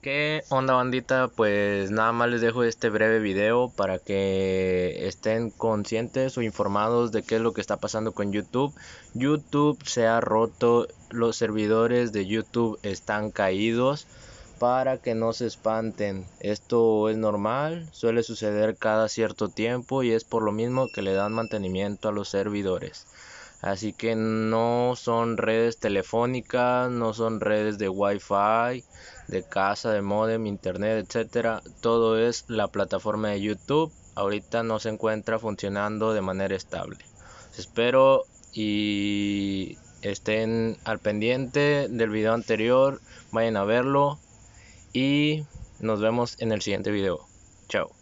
¿Qué onda bandita? Pues nada más les dejo este breve video para que estén conscientes o informados de qué es lo que está pasando con YouTube. YouTube se ha roto, los servidores de YouTube están caídos para que no se espanten. Esto es normal, suele suceder cada cierto tiempo y es por lo mismo que le dan mantenimiento a los servidores. Así que no son redes telefónicas, no son redes de Wi-Fi, de casa, de modem, internet, etcétera. Todo es la plataforma de YouTube. Ahorita no se encuentra funcionando de manera estable. Espero y estén al pendiente del video anterior, vayan a verlo y nos vemos en el siguiente video. Chao.